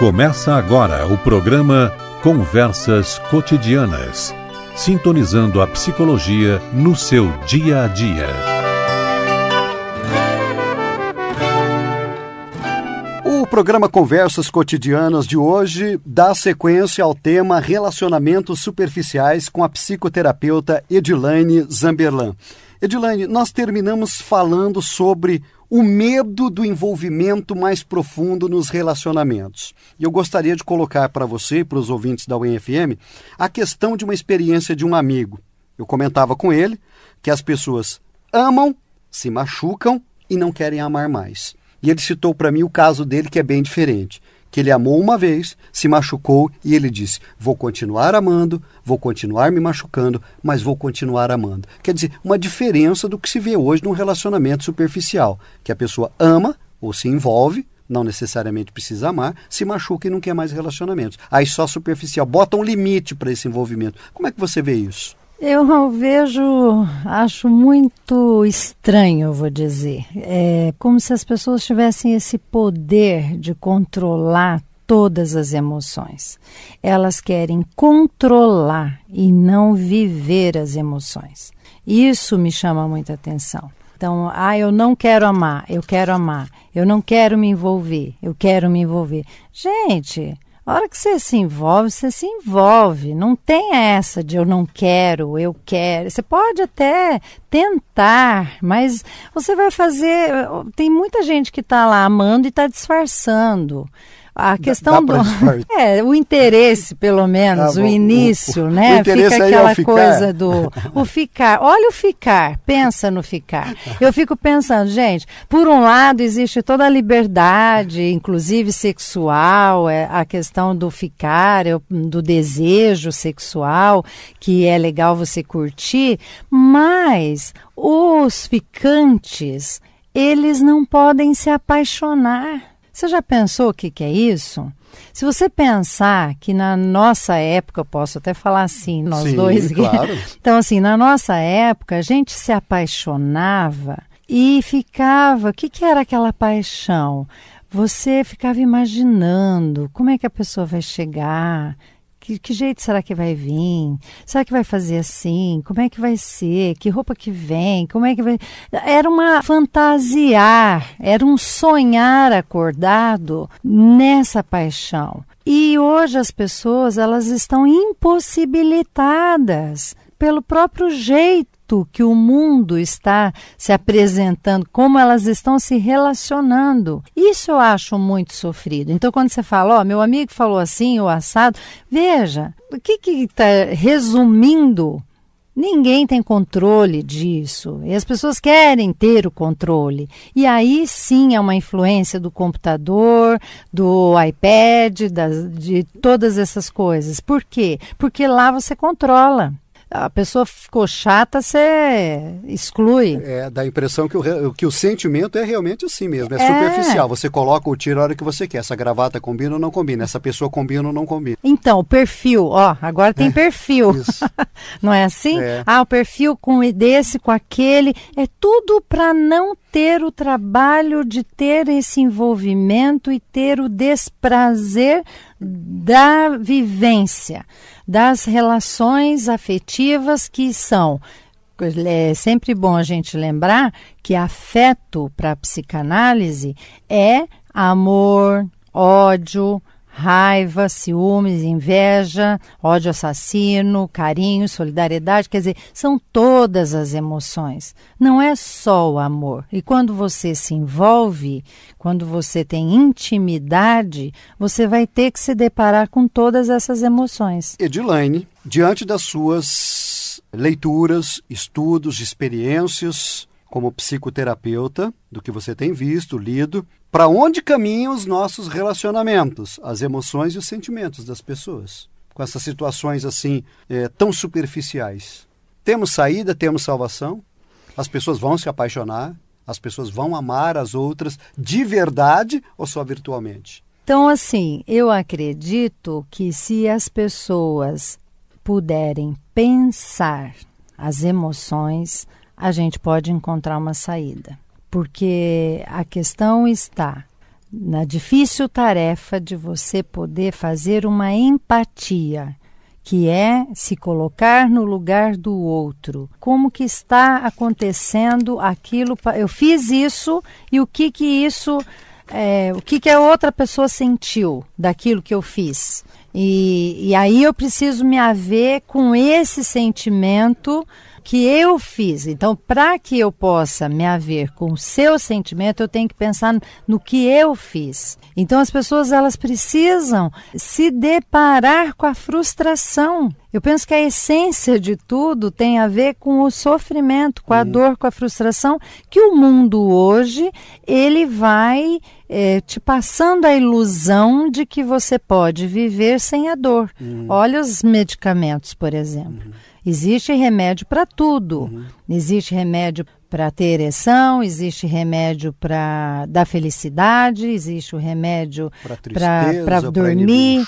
Começa agora o programa Conversas Cotidianas sintonizando a psicologia no seu dia a dia. O programa Conversas Cotidianas de hoje dá sequência ao tema Relacionamentos Superficiais com a psicoterapeuta Edilaine Zamberlan. Edilane, nós terminamos falando sobre o medo do envolvimento mais profundo nos relacionamentos. E eu gostaria de colocar para você e para os ouvintes da UFM a questão de uma experiência de um amigo. Eu comentava com ele que as pessoas amam, se machucam e não querem amar mais. E ele citou para mim o caso dele que é bem diferente que ele amou uma vez, se machucou e ele disse: Vou continuar amando, vou continuar me machucando, mas vou continuar amando. Quer dizer, uma diferença do que se vê hoje num relacionamento superficial, que a pessoa ama ou se envolve, não necessariamente precisa amar, se machuca e não quer mais relacionamentos. Aí só superficial. Bota um limite para esse envolvimento. Como é que você vê isso? Eu vejo, acho muito estranho, vou dizer. É como se as pessoas tivessem esse poder de controlar todas as emoções. Elas querem controlar e não viver as emoções. Isso me chama muita atenção. Então, ah, eu não quero amar, eu quero amar, eu não quero me envolver, eu quero me envolver. Gente, a hora que você se envolve, você se envolve. Não tem essa de eu não quero, eu quero. Você pode até tentar, mas você vai fazer. Tem muita gente que está lá amando e está disfarçando. A questão dá, dá do. É, o interesse, pelo menos, ah, o início, o, né? É o Fica aquela é coisa do. O ficar. Olha o ficar, pensa no ficar. Tá. Eu fico pensando, gente, por um lado existe toda a liberdade, inclusive sexual, é, a questão do ficar, do desejo sexual, que é legal você curtir, mas os ficantes, eles não podem se apaixonar. Você já pensou o que, que é isso? Se você pensar que na nossa época, eu posso até falar assim, nós Sim, dois. Claro. Então, assim, na nossa época, a gente se apaixonava e ficava. O que, que era aquela paixão? Você ficava imaginando como é que a pessoa vai chegar, que, que, jeito será que vai vir? Será que vai fazer assim? Como é que vai ser? Que roupa que vem? Como é que vai. Era uma fantasiar, era um sonhar acordado nessa paixão. E hoje as pessoas elas estão impossibilitadas pelo próprio jeito fato que o mundo está se apresentando, como elas estão se relacionando. Isso eu acho muito sofrido. Então, quando você fala, ó, oh, meu amigo falou assim, o assado, veja, o que está resumindo Ninguém tem controle disso e as pessoas querem ter o controle. E aí sim é uma influência do computador, do iPad, das, de todas essas coisas. Por quê? Porque lá você controla a pessoa ficou chata, você exclui. É, dá a impressão que o, que o sentimento é realmente assim mesmo, é, é, superficial. Você coloca o tiro a hora que você quer. Essa gravata combina ou não combina, essa pessoa combina ou não combina. Então, o perfil, ó, agora tem é, perfil. não é assim? É. Ah, o perfil com desse, com aquele. É tudo para não ter o trabalho de ter esse envolvimento e ter o desprazer da vivência, das relações afetivas que são é sempre bom a gente lembrar que afeto para psicanálise é amor, ódio, raiva, ciúmes, inveja, ódio assassino, carinho, solidariedade, quer dizer, são todas as emoções. Não é só o amor. E quando você se envolve, quando você tem intimidade, você vai ter que se deparar com todas essas emoções. Edilaine, diante das suas leituras, estudos, experiências, como psicoterapeuta, do que você tem visto, lido, para onde caminham os nossos relacionamentos, as emoções e os sentimentos das pessoas, com essas situações assim é, tão superficiais. Temos saída, temos salvação, as pessoas vão se apaixonar, as pessoas vão amar as outras de verdade ou só virtualmente? Então, assim, eu acredito que se as pessoas puderem pensar as emoções, a gente pode encontrar uma saída. Porque a questão está na difícil tarefa de você poder fazer uma empatia, que é se colocar no lugar do outro. Como que está acontecendo aquilo? Eu fiz isso e o que que isso é, o que, que a outra pessoa sentiu daquilo que eu fiz. E, e aí eu preciso me haver com esse sentimento que eu fiz. Então, para que eu possa me haver com o seu sentimento, eu tenho que pensar no que eu fiz. Então, as pessoas elas precisam se deparar com a frustração. Eu penso que a essência de tudo tem a ver com o sofrimento, com a uhum. dor, com a frustração que o mundo hoje ele vai é, te passando a ilusão de que você pode viver sem a dor. Uhum. Olha os medicamentos, por exemplo. Uhum. Existe remédio para tudo. Uhum. Existe remédio para ter ereção, existe remédio para dar felicidade, existe o remédio para dormir,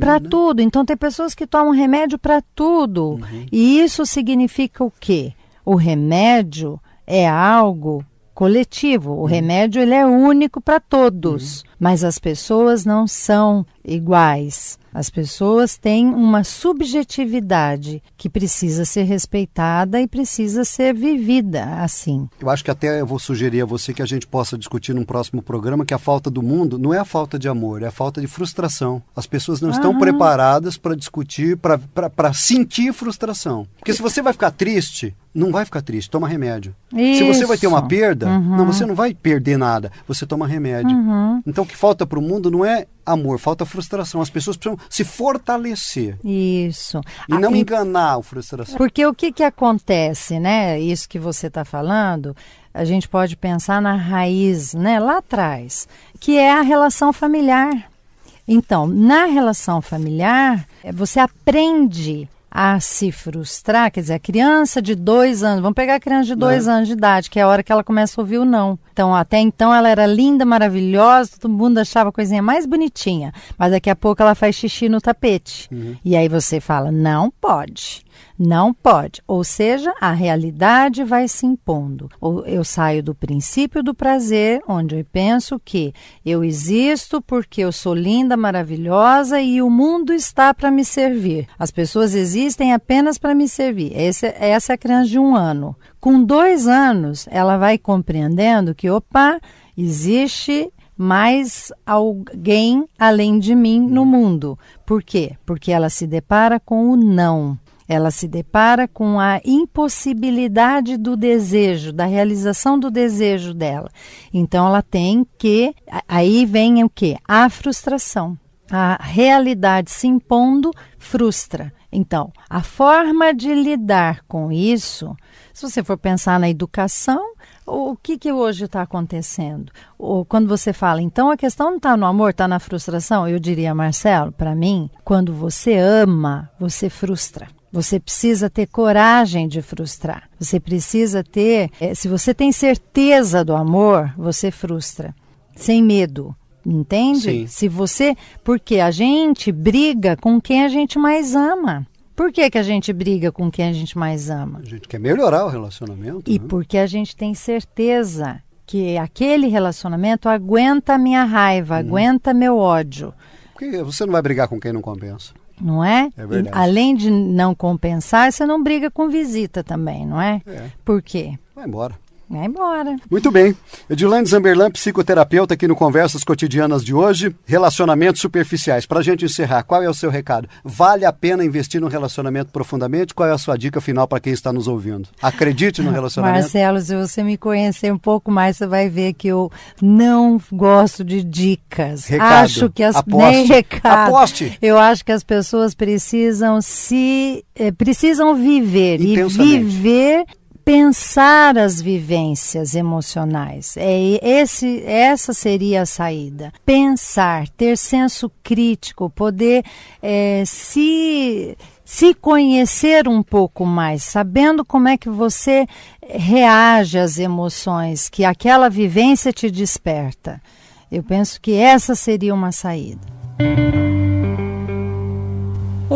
para né? tudo. Então tem pessoas que tomam remédio para tudo. Uhum. E isso significa o quê? O remédio é algo coletivo. O uhum. remédio ele é único para todos, uhum. mas as pessoas não são iguais. As pessoas têm uma subjetividade que precisa ser respeitada e precisa ser vivida assim. Eu acho que até eu vou sugerir a você que a gente possa discutir num próximo programa que a falta do mundo não é a falta de amor, é a falta de frustração. As pessoas não estão ah. preparadas para discutir, para sentir frustração. Porque se você vai ficar triste, não vai ficar triste, toma remédio. Isso. Se você vai ter uma perda, uhum. não, você não vai perder nada, você toma remédio. Uhum. Então o que falta para o mundo não é amor, falta frustração. As pessoas precisam se fortalecer. Isso. E ah, não e... enganar a frustração. Porque o que, que acontece, né? Isso que você está falando, a gente pode pensar na raiz, né? Lá atrás, que é a relação familiar. Então, na relação familiar, é, você aprende a se frustrar, quer dizer, a criança de dois anos, vamos pegar a criança de dois é. anos de idade, que é a hora que ela começa a ouvir o não. Então, até então ela era linda, maravilhosa, todo mundo achava a coisinha mais bonitinha, mas daqui a pouco ela faz xixi no tapete. Uhum. E aí você fala, não pode. Não pode. Ou seja, a realidade vai se impondo. Ou eu saio do princípio do prazer, onde eu penso que eu existo porque eu sou linda, maravilhosa e o mundo está para me servir. As pessoas existem apenas para me servir. Esse, essa é a criança de um ano. Com dois anos, ela vai compreendendo que, opa, existe mais alguém além de mim no hum. mundo. Por quê? Porque ela se depara com o não. Ela se depara com a impossibilidade do desejo, da realização do desejo dela. Então ela tem que. Aí vem o que? A frustração. A realidade se impondo frustra. Então, a forma de lidar com isso, se você for pensar na educação, o que, que hoje está acontecendo? Ou quando você fala, então a questão não está no amor, está na frustração, eu diria, Marcelo, para mim, quando você ama, você frustra. Você precisa ter coragem de frustrar. Você precisa ter. Eh, se você tem certeza do amor, você frustra. Sem medo entende? Sim. Se você, porque a gente briga com quem a gente mais ama. Por que, que a gente briga com quem a gente mais ama? A gente quer melhorar o relacionamento. E né? porque a gente tem certeza que aquele relacionamento aguenta a minha raiva, hum. aguenta meu ódio. Porque você não vai brigar com quem não compensa. Não é? é verdade. E, além de não compensar, você não briga com visita também, não é? é. Por quê? Vai embora. Vai embora. Muito bem. Edilane Zamberlan, psicoterapeuta aqui no Conversas Cotidianas de hoje. Relacionamentos superficiais. Para a gente encerrar, qual é o seu recado? Vale a pena investir no relacionamento profundamente? Qual é a sua dica final para quem está nos ouvindo? Acredite no relacionamento. Marcelo, se você me conhecer um pouco mais, você vai ver que eu não gosto de dicas. Recado. Acho que as... Aposte. Nem recado. Aposte. Eu acho que as pessoas precisam se... Eh, precisam viver. E viver pensar as vivências emocionais. É esse, essa seria a saída. Pensar, ter senso crítico, poder é, se se conhecer um pouco mais, sabendo como é que você reage às emoções que aquela vivência te desperta. Eu penso que essa seria uma saída.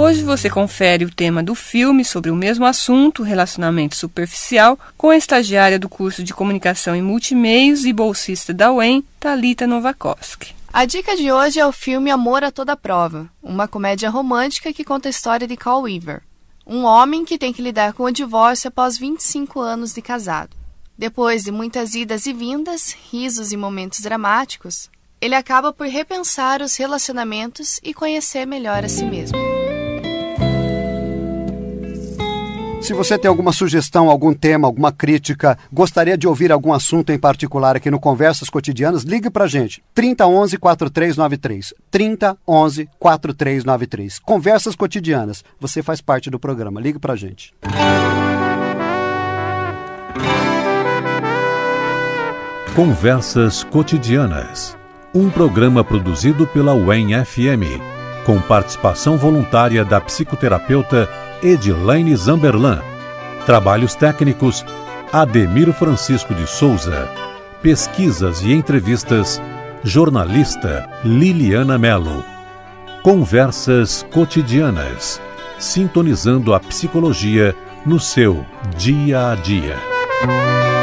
Hoje você confere o tema do filme sobre o mesmo assunto, relacionamento superficial, com a estagiária do curso de comunicação em multimeios e bolsista da UEM, Talita Novakovsky. A dica de hoje é o filme Amor a Toda Prova, uma comédia romântica que conta a história de Carl Weaver, um homem que tem que lidar com o divórcio após 25 anos de casado. Depois de muitas idas e vindas, risos e momentos dramáticos, ele acaba por repensar os relacionamentos e conhecer melhor a si mesmo. Se você tem alguma sugestão, algum tema, alguma crítica, gostaria de ouvir algum assunto em particular aqui no Conversas Cotidianas, ligue a gente. 30 11 4393. 30 11 4393. Conversas Cotidianas. Você faz parte do programa. Ligue a gente. Conversas Cotidianas. Um programa produzido pela UEM FM, com participação voluntária da psicoterapeuta Edilaine Zamberlan. Trabalhos técnicos, Ademiro Francisco de Souza. Pesquisas e entrevistas, jornalista Liliana Mello, Conversas cotidianas, sintonizando a psicologia no seu dia a dia.